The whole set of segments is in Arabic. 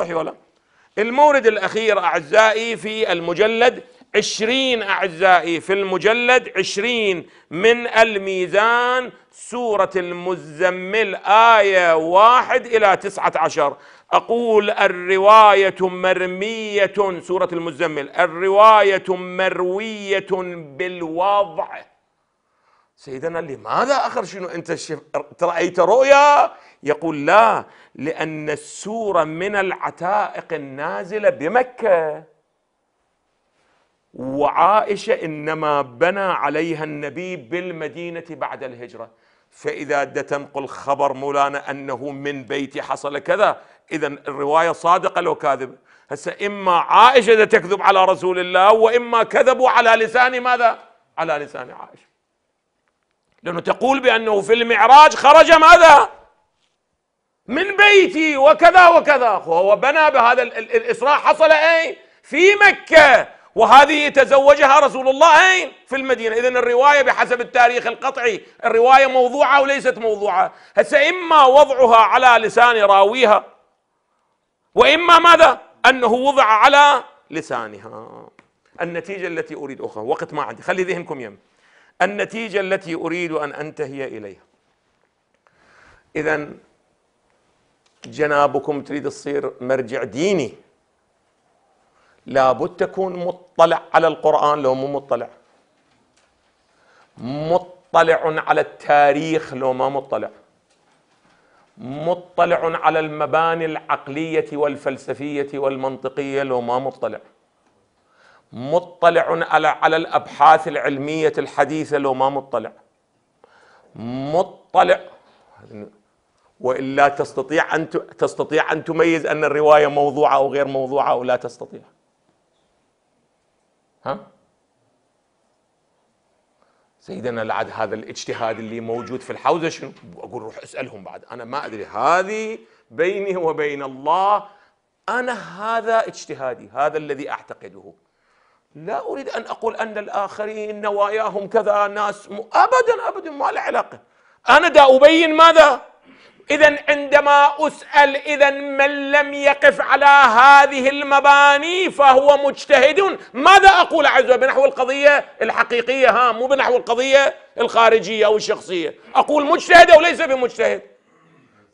صحيح ولا المورد الأخير أعزائي في المجلد عشرين أعزائي في المجلد عشرين من الميزان سورة المزمل آية واحد إلى تسعة عشر أقول الرواية مرمية سورة المزمل الرواية مروية بالوضع سيدنا لماذا أخر شنو أنت رأيت رؤيا يقول لا لأن السورة من العتائق النازلة بمكة وعائشة إنما بنى عليها النبي بالمدينة بعد الهجرة فإذا تنقل خبر مولانا أنه من بيتي حصل كذا إذا الرواية صادقة لو كاذبة هسه إما عائشة تكذب على رسول الله وإما كذبوا على لسان ماذا على لسان عائشة لأنه تقول بأنه في المعراج خرج ماذا من بيتي وكذا وكذا وهو بنى بهذا الإسراء حصل أين في مكة وهذه تزوجها رسول الله أين في المدينة إذا الرواية بحسب التاريخ القطعي الرواية موضوعة وليست موضوعة هسه إما وضعها على لسان راويها وإما ماذا أنه وضع على لسانها النتيجة التي أريد أخرى وقت ما عندي خلي ذهنكم يم النتيجة التي أريد أن أنتهي إليها إذا جنابكم تريد تصير مرجع ديني لابد تكون مطلع على القرآن لو مو مطلع مطلع على التاريخ لو ما مطلع مطلع على المباني العقلية والفلسفية والمنطقية لو ما مطلع مطلع على على الأبحاث العلمية الحديثة لو ما مطلع مطلع والا تستطيع ان تستطيع ان تميز ان الروايه موضوعه او غير موضوعه او لا تستطيع. ها؟ سيدنا العد هذا الاجتهاد اللي موجود في الحوزه شنو؟ اقول روح اسالهم بعد انا ما ادري هذه بيني وبين الله انا هذا اجتهادي هذا الذي اعتقده. لا اريد ان اقول ان الاخرين نواياهم كذا ناس ابدا ابدا ما له علاقه. انا دا ابين ماذا؟ اذا عندما اسال اذا من لم يقف على هذه المباني فهو مجتهد ماذا اقول عز بنحو القضيه الحقيقيه ها مو بنحو القضيه الخارجيه او الشخصيه اقول مجتهد او ليس بمجتهد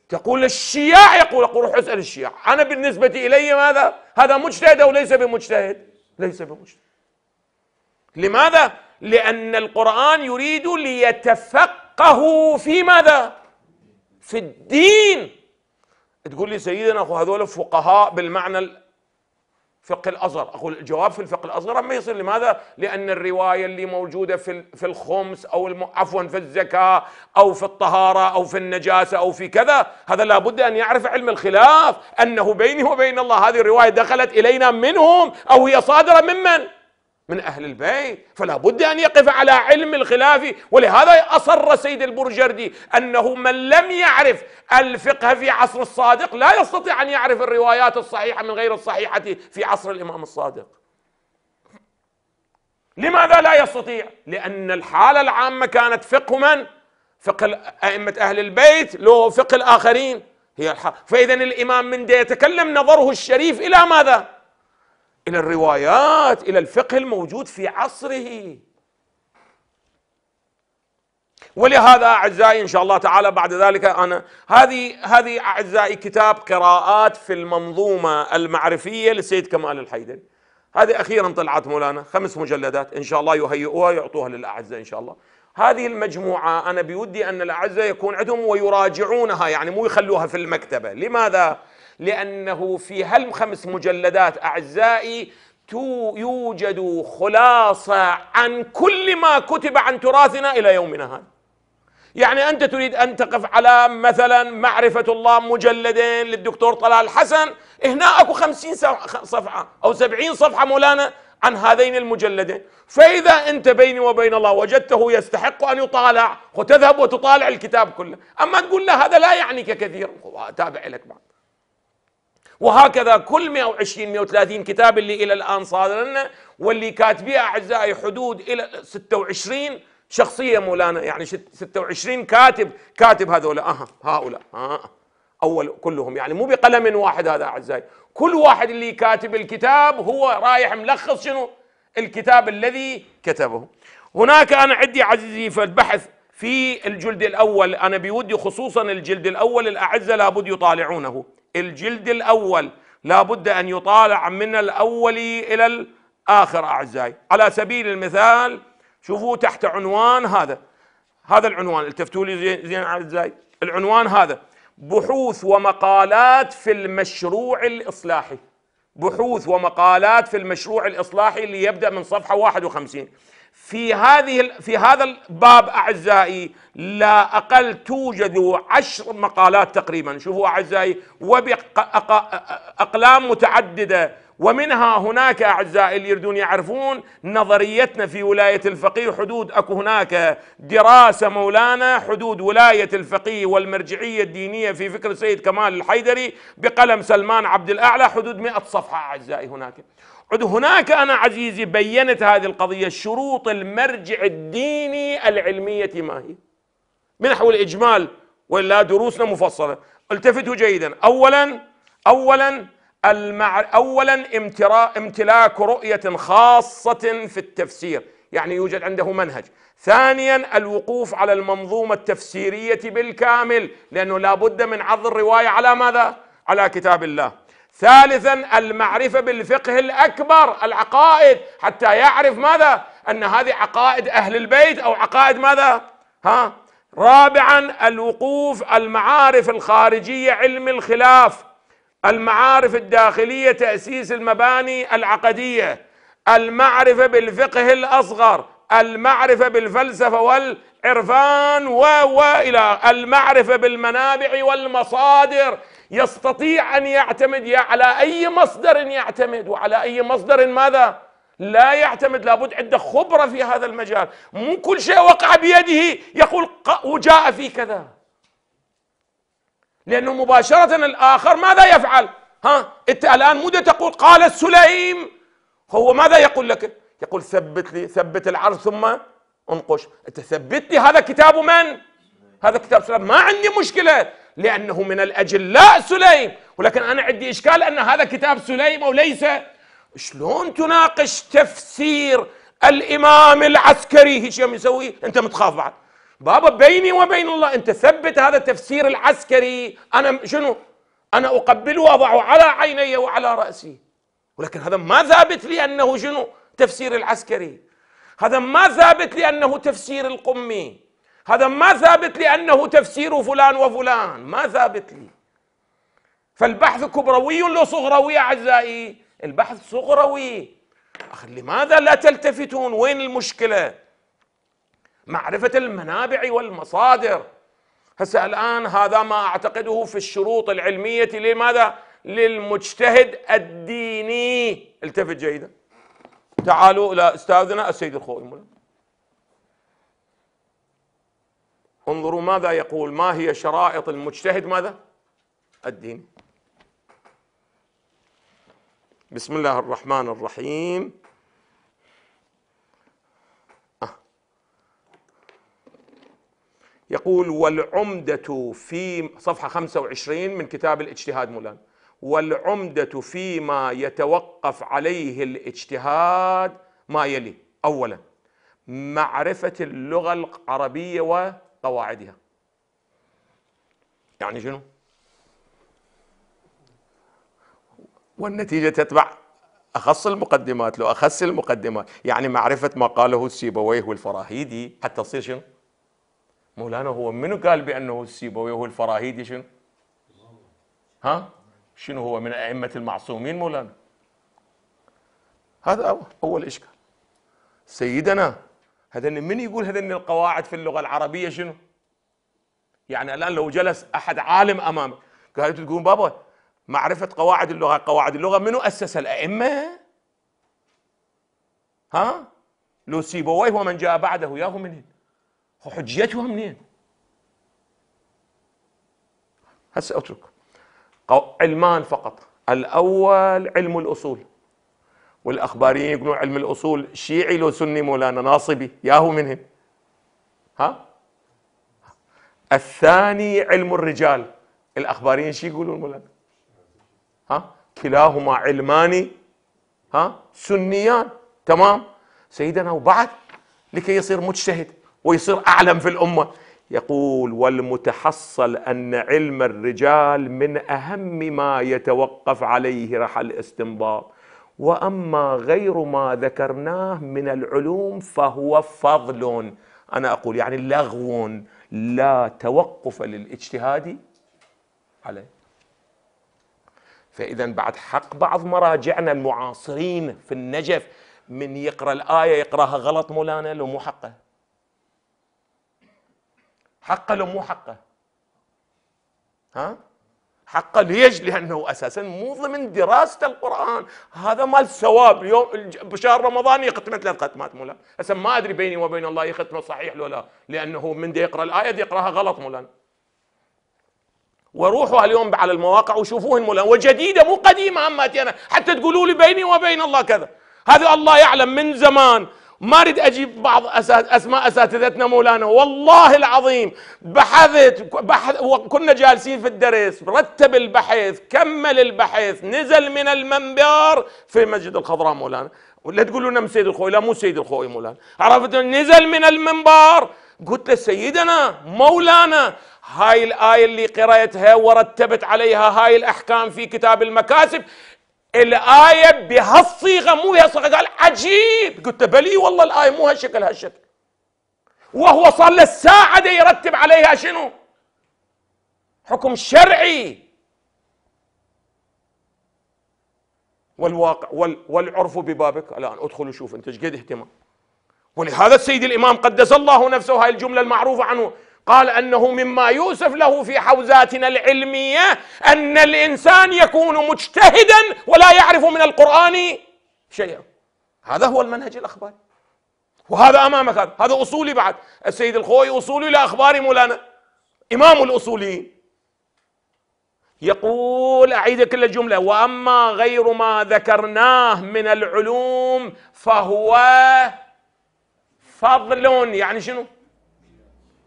تقول الشيعة يقول أقول روح اسأل الشيعة أنا بالنسبة إلي ماذا هذا مجتهد أو ليس بمجتهد ليس بمجتهد لماذا لأن القرآن يريد ليتفقهوا في ماذا في الدين تقول لي سيدنا اخو هذول فقهاء بالمعنى فقه الازهر اقول الجواب في الفقه الازهر ما يصير لماذا؟ لان الروايه اللي موجوده في في الخمس او الم... عفوا في الزكاه او في الطهاره او في النجاسه او في كذا هذا لابد ان يعرف علم الخلاف انه بيني وبين الله هذه الروايه دخلت الينا منهم او هي صادره ممن؟ من أهل البيت فلا بد أن يقف على علم الخلاف ولهذا أصر سيد البرجردي أنه من لم يعرف الفقه في عصر الصادق لا يستطيع أن يعرف الروايات الصحيحة من غير الصحيحة في عصر الإمام الصادق لماذا لا يستطيع؟ لأن الحالة العامة كانت فقه من؟ فقه أئمة أهل البيت لو فقه الآخرين هي الحالة فإذا الإمام من دي يتكلم نظره الشريف إلى ماذا؟ إلى الروايات إلى الفقه الموجود في عصره ولهذا أعزائي إن شاء الله تعالى بعد ذلك أنا هذه هذه أعزائي كتاب قراءات في المنظومة المعرفية للسيد كمال الحيدري هذه أخيرا طلعت مولانا خمس مجلدات إن شاء الله يهيئوها يعطوها للأعزاء إن شاء الله هذه المجموعة أنا بودي أن الأعزاء يكون عندهم ويراجعونها يعني مو يخلوها في المكتبة لماذا؟ لأنه في هالخمس مجلدات أعزائي يوجد خلاصة عن كل ما كتب عن تراثنا إلى يومنا هذا يعني أنت تريد أن تقف على مثلا معرفة الله مجلدين للدكتور طلال حسن هنا أكو خمسين صفحة أو سبعين صفحة مولانا عن هذين المجلدين فإذا أنت بيني وبين الله وجدته يستحق أن يطالع وتذهب وتطالع الكتاب كله أما تقول له هذا لا يعنيك كثيرا تابع لك بعد وهكذا كل 120 130 كتاب اللي الى الان صادر لنا واللي كاتبيه اعزائي حدود الى 26 شخصيه مولانا يعني 26 كاتب كاتب هذول اها هؤلاء ها اول كلهم يعني مو بقلم واحد هذا اعزائي كل واحد اللي كاتب الكتاب هو رايح ملخص شنو الكتاب الذي كتبه هناك انا عندي عزيزي في البحث في الجلد الاول انا بودي خصوصا الجلد الاول الاعزه لابد يطالعونه الجلد الأول لا بد أن يطالع من الأول إلى الآخر أعزائي على سبيل المثال شوفوا تحت عنوان هذا هذا العنوان التفتوا لي زين زين أعزائي العنوان هذا بحوث ومقالات في المشروع الإصلاحي بحوث ومقالات في المشروع الإصلاحي اللي يبدأ من صفحة 51 في هذه في هذا الباب اعزائي لا اقل توجد عشر مقالات تقريبا شوفوا اعزائي وباقلام متعدده ومنها هناك اعزائي اللي يريدون يعرفون نظريتنا في ولايه الفقيه حدود اكو هناك دراسه مولانا حدود ولايه الفقيه والمرجعيه الدينيه في فكر السيد كمال الحيدري بقلم سلمان عبد الاعلى حدود 100 صفحه اعزائي هناك عد هناك أنا عزيزي بيّنت هذه القضية شروط المرجع الديني العلمية ما هي حول الإجمال ولا دروسنا مفصلة التفتوا جيدا أولا أولا المع... أولا امترا... امتلاك رؤية خاصة في التفسير يعني يوجد عنده منهج ثانيا الوقوف على المنظومة التفسيرية بالكامل لأنه لا بد من عرض الرواية على ماذا؟ على كتاب الله ثالثا المعرفة بالفقه الأكبر العقائد حتى يعرف ماذا أن هذه عقائد أهل البيت أو عقائد ماذا ها رابعا الوقوف المعارف الخارجية علم الخلاف المعارف الداخلية تأسيس المباني العقدية المعرفة بالفقه الأصغر المعرفة بالفلسفة والعرفان و وإلى المعرفة بالمنابع والمصادر يستطيع أن يعتمد على أي مصدر يعتمد وعلى أي مصدر ماذا لا يعتمد لابد عنده خبرة في هذا المجال مو كل شيء وقع بيده يقول وجاء في كذا لأنه مباشرة الآخر ماذا يفعل ها أنت الآن مو تقول قال السليم هو ماذا يقول لك يقول ثبت لي ثبت العرض ثم انقش أنت ثبت لي هذا كتاب من هذا كتاب سليم ما عندي مشكلة لأنه من الأجلاء سليم ولكن أنا عندي إشكال أن هذا كتاب سليم وليس شلون تناقش تفسير الإمام العسكري هيش يسوي أنت متخاف بعد بابا بيني وبين الله أنت ثبت هذا التفسير العسكري أنا شنو أنا أقبله وأضعه على عيني وعلى رأسي ولكن هذا ما ثابت لي أنه شنو تفسير العسكري هذا ما ثابت لأنه تفسير القمي هذا ما ثابت لي أنه تفسير فلان وفلان ما ثابت لي فالبحث كبروي لو صغروي أعزائي البحث صغروي أخي لماذا لا تلتفتون وين المشكلة معرفة المنابع والمصادر هسه الآن هذا ما أعتقده في الشروط العلمية لماذا للمجتهد الديني التفت جيدا تعالوا إلى أستاذنا السيد الخوئي انظروا ماذا يقول ما هي شرائط المجتهد ماذا الدين بسم الله الرحمن الرحيم آه. يقول والعمدة في صفحة 25 من كتاب الاجتهاد مولانا والعمدة فيما يتوقف عليه الاجتهاد ما يلي أولا معرفة اللغة العربية قواعدها يعني شنو والنتيجة تتبع أخص المقدمات لو أخص المقدمات يعني معرفة ما قاله السيبويه والفراهيدي حتى تصير شنو مولانا هو منو قال بأنه السيبويه والفراهيدي شنو ها شنو هو من أئمة المعصومين مولانا هذا أول إشكال سيدنا هذن من يقول هذن القواعد في اللغه العربيه شنو؟ يعني الان لو جلس احد عالم امامك قال تقول بابا معرفه قواعد اللغه قواعد اللغه منو اسس الائمه؟ ها؟ لو هو ومن جاء بعده ياهو منين؟ حجيته منين؟ هسه اترك علمان فقط الاول علم الاصول والاخباريين يقولون علم الاصول شيعي لو سني مولانا ناصبي ياهو منهم ها الثاني علم الرجال الاخباريين شو يقولون مولانا ها كلاهما علمان ها سنيان تمام سيدنا وبعد لكي يصير مجتهد ويصير اعلم في الامه يقول والمتحصل ان علم الرجال من اهم ما يتوقف عليه رحى الاستنباط واما غير ما ذكرناه من العلوم فهو فضل انا اقول يعني لغو لا توقف للاجتهاد عليه فاذا بعد حق بعض مراجعنا المعاصرين في النجف من يقرا الايه يقراها غلط مولانا لو مو حقه حقه لو مو حقه ها حقا ليش؟ لانه اساسا مو ضمن دراسه القران، هذا مال ثواب يوم بشهر رمضان يختم ثلاث ختمات مولانا، هسه ما ادري بيني وبين الله يختمه صحيح ولا لا، لانه من دي يقرا الايه دي يقراها غلط مولانا. وروحوا اليوم على المواقع وشوفوهن مولانا وجديده مو قديمه اما انا، حتى تقولوا لي بيني وبين الله كذا، هذا الله يعلم من زمان ما اريد اجيب بعض اسماء اساتذتنا مولانا والله العظيم بحثت بحث وكنا جالسين في الدرس رتب البحث كمل البحث نزل من المنبر في مسجد الخضراء مولانا ولا تقولوا لنا سيد الخوي لا مو سيد الخوي مولانا عرفت نزل من المنبر قلت له سيدنا مولانا هاي الآية اللي قرأتها ورتبت عليها هاي الأحكام في كتاب المكاسب الايه بهالصيغه مو الصيغة قال عجيب قلت بلي والله الايه مو هالشكل هالشكل وهو صار له ساعه يرتب عليها شنو حكم شرعي والواقع وال والعرف ببابك الان ادخل وشوف انت ايش قد اهتمام ولهذا السيد الامام قدس الله نفسه هاي الجمله المعروفه عنه قال انه مما يوسف له في حوزاتنا العلميه ان الانسان يكون مجتهدا ولا يعرف من القران شيئا هذا هو المنهج الاخباري وهذا امامك هذا هذا اصولي بعد السيد الخوي اصولي لا اخباري مولانا امام الاصوليين يقول أعيد كل الجملة وأما غير ما ذكرناه من العلوم فهو فضل يعني شنو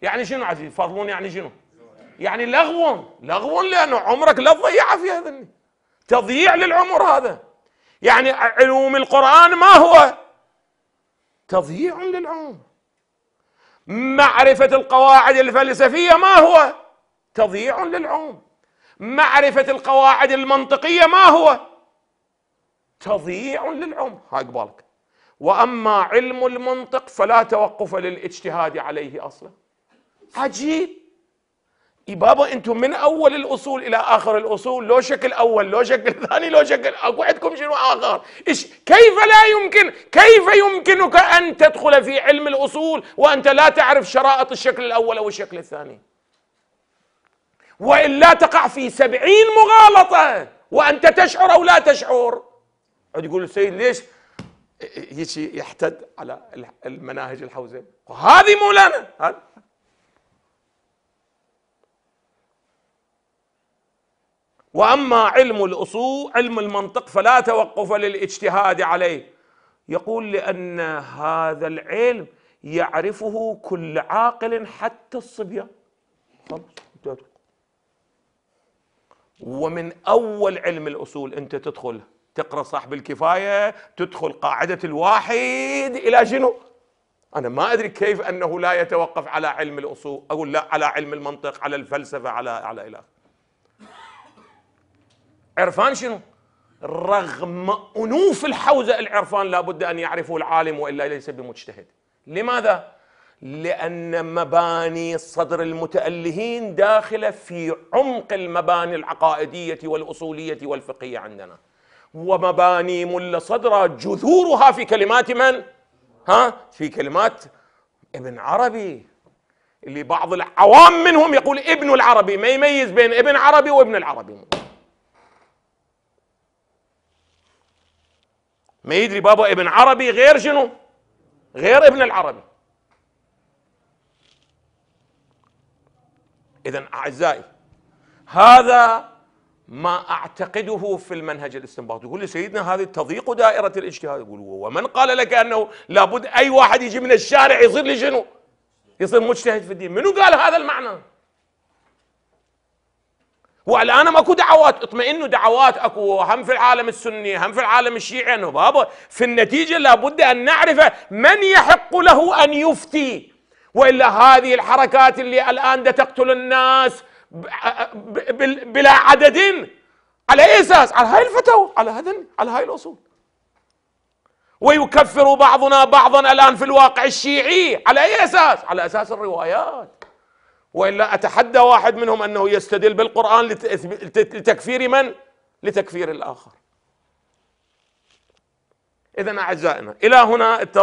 يعني شنو عزيز فضلون يعني شنو يعني لغو لغو لأنه عمرك لا تضيع في هذا تضييع للعمر هذا يعني علوم القرآن ما هو تضييع للعمر معرفة القواعد الفلسفية ما هو تضييع للعمر معرفة القواعد المنطقية ما هو تضييع للعمر هاي قبالك وأما علم المنطق فلا توقف للاجتهاد عليه أصلاً عجيب اي بابا انتم من اول الاصول الى اخر الاصول لو شكل اول لو شكل ثاني لو شكل اكو عندكم شنو اخر إيش كيف لا يمكن كيف يمكنك ان تدخل في علم الاصول وانت لا تعرف شرائط الشكل الاول او الشكل الثاني والا تقع في سبعين مغالطه وانت تشعر او لا تشعر تقول السيد ليش هيك يحتد على المناهج الحوزه وهذه مولانا واما علم الاصول علم المنطق فلا توقف للاجتهاد عليه يقول لان هذا العلم يعرفه كل عاقل حتى الصبيان ومن اول علم الاصول انت تدخل تقرا صاحب الكفايه تدخل قاعده الواحد الى شنو؟ انا ما ادري كيف انه لا يتوقف على علم الاصول اقول لا على علم المنطق على الفلسفه على على الى عرفان شنو رغم أنوف الحوزة العرفان لابد أن يعرفه العالم وإلا ليس بمجتهد لماذا؟ لأن مباني صدر المتألهين داخلة في عمق المباني العقائدية والأصولية والفقهية عندنا ومباني ملا صدر جذورها في كلمات من؟ ها؟ في كلمات ابن عربي اللي بعض العوام منهم يقول ابن العربي ما يميز بين ابن عربي وابن العربي ما يدري بابا ابن عربي غير شنو غير ابن العربي اذا اعزائي هذا ما اعتقده في المنهج الاستنباطي يقول لي سيدنا هذه تضيق دائره الاجتهاد يقول ومن قال لك انه لابد اي واحد يجي من الشارع يصير لي شنو يصير مجتهد في الدين منو قال هذا المعنى والان ماكو دعوات اطمئنوا دعوات اكو هم في العالم السني هم في العالم الشيعي انه بابا في النتيجه لابد ان نعرف من يحق له ان يفتي والا هذه الحركات اللي الان دا تقتل الناس بلا عدد على اي اساس؟ على هاي الفتاوى على هذا على هاي الاصول ويكفر بعضنا بعضا الان في الواقع الشيعي على اي اساس؟ على اساس الروايات والا اتحدى واحد منهم انه يستدل بالقران لتكفير من؟ لتكفير الاخر. اذا اعزائنا الى هنا